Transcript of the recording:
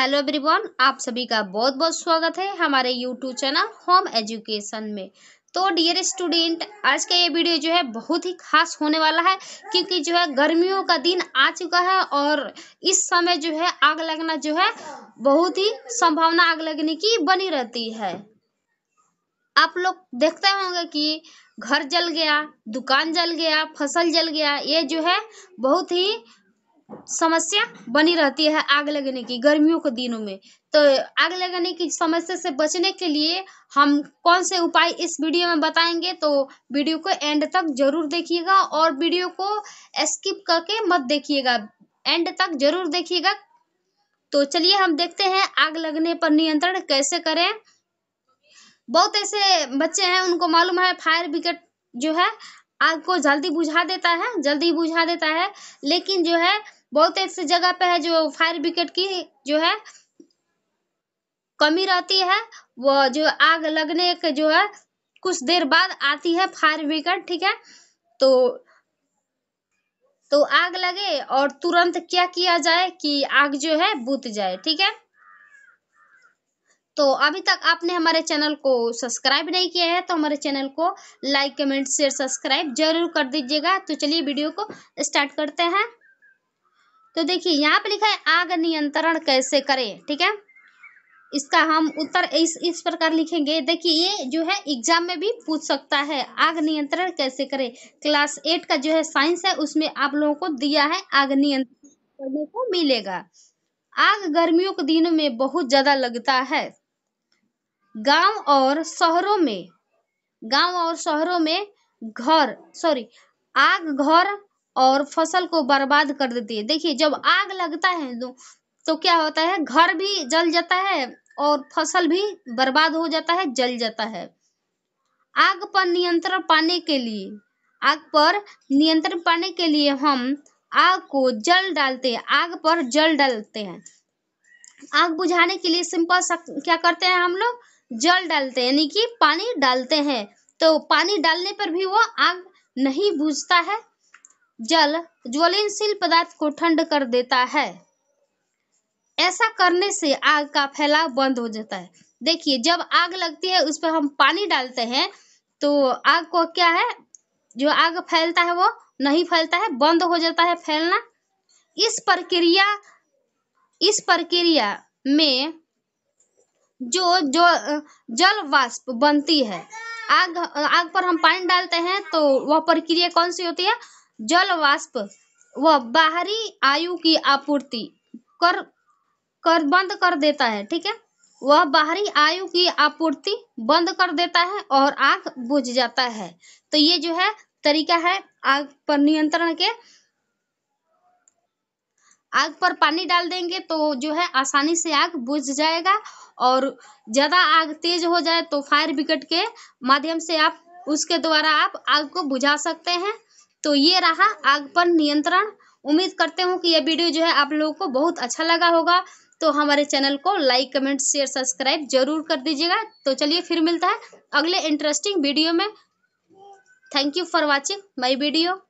hello everyone आप सभी का बहुत बहुत स्वागत है हमारे यूट्यूब चैनल होम एजुकेशन में तो डियर स्टूडेंट आज का ये वीडियो जो है बहुत ही खास होने वाला है क्योंकि जो है गर्मियों का दिन आ चुका है और इस समय जो है आग लगना जो है बहुत ही संभावना आग लगने की बनी रहती है आप लोग देखते होंगे कि घर जल गया दुकान जल गया फसल जल गया ये जो है बहुत ही समस्या बनी रहती है आग लगने की गर्मियों के दिनों में तो आग लगने की समस्या से बचने के लिए हम कौन से उपाय इस वीडियो में बताएंगे तो वीडियो को एंड तक जरूर देखिएगा और वीडियो को स्किप करके मत देखिएगा एंड तक जरूर देखिएगा तो चलिए हम देखते हैं आग लगने पर नियंत्रण कैसे करें बहुत ऐसे बच्चे हैं उनको मालूम है फायर ब्रिगेड जो है आग को जल्दी बुझा देता है जल्दी बुझा देता है लेकिन जो है बहुत ऐसी जगह पे है जो फायर ब्रिगेड की जो है कमी रहती है वो जो आग लगने के जो है कुछ देर बाद आती है फायर ब्रिगेड ठीक है तो तो आग लगे और तुरंत क्या किया जाए कि आग जो है बुत जाए ठीक है तो अभी तक आपने हमारे चैनल को सब्सक्राइब नहीं किया है तो हमारे चैनल को लाइक कमेंट शेयर सब्सक्राइब जरूर कर दीजिएगा तो चलिए वीडियो को स्टार्ट करते हैं तो देखिए यहाँ पे लिखा है आग नियंत्रण कैसे करें ठीक है इसका हम उत्तर इस इस प्रकार लिखेंगे देखिए ये जो है एग्जाम में भी पूछ सकता है आग नियंत्रण कैसे करें क्लास एट का जो है साइंस है उसमें आप लोगों को दिया है आग नियंत्रण करने को मिलेगा आग गर्मियों के दिनों में बहुत ज़्यादा लगता है गांव और शहरों में गांव और शहरों में घर सॉरी आग घर और फसल को बर्बाद कर देती है देखिए जब आग लगता है तो, तो, क्या होता है घर भी जल जाता है और फसल भी बर्बाद हो जाता है जल जाता है आग पर नियंत्रण पाने के लिए आग पर नियंत्रण पाने के लिए हम आग को जल डालते हैं आग पर जल डालते हैं आग बुझाने के लिए सिंपल सा क्या करते हैं हम लोग जल डालते हैं यानी कि पानी डालते हैं तो पानी डालने पर भी वो आग नहीं बुझता है जल ज्वलनशील पदार्थ को ठंड कर देता है ऐसा करने से आग का फैलाव बंद हो जाता है देखिए जब आग लगती है उस पर हम पानी डालते हैं तो आग को क्या है जो आग फैलता है वो नहीं फैलता है बंद हो जाता है फैलना इस प्रक्रिया इस प्रक्रिया में जो जो जल वाष्प बनती है आग आग पर हम पानी डालते हैं तो वह प्रक्रिया कौन सी होती है जल वाष्प व बाहरी आयु की आपूर्ति कर कर बंद कर देता है ठीक है वह बाहरी आयु की आपूर्ति बंद कर देता है और आग बुझ जाता है तो ये जो है तरीका है आग पर नियंत्रण के आग पर पानी डाल देंगे तो जो है आसानी से आग बुझ जाएगा और ज़्यादा आग तेज हो जाए तो फायर ब्रिगेड के माध्यम से आप उसके द्वारा आप आग को बुझा सकते हैं तो ये रहा आग पर नियंत्रण उम्मीद करते हूँ कि यह वीडियो जो है आप लोगों को बहुत अच्छा लगा होगा तो हमारे चैनल को लाइक कमेंट शेयर सब्सक्राइब जरूर कर दीजिएगा तो चलिए फिर मिलता है अगले इंटरेस्टिंग वीडियो में thank you for watching my video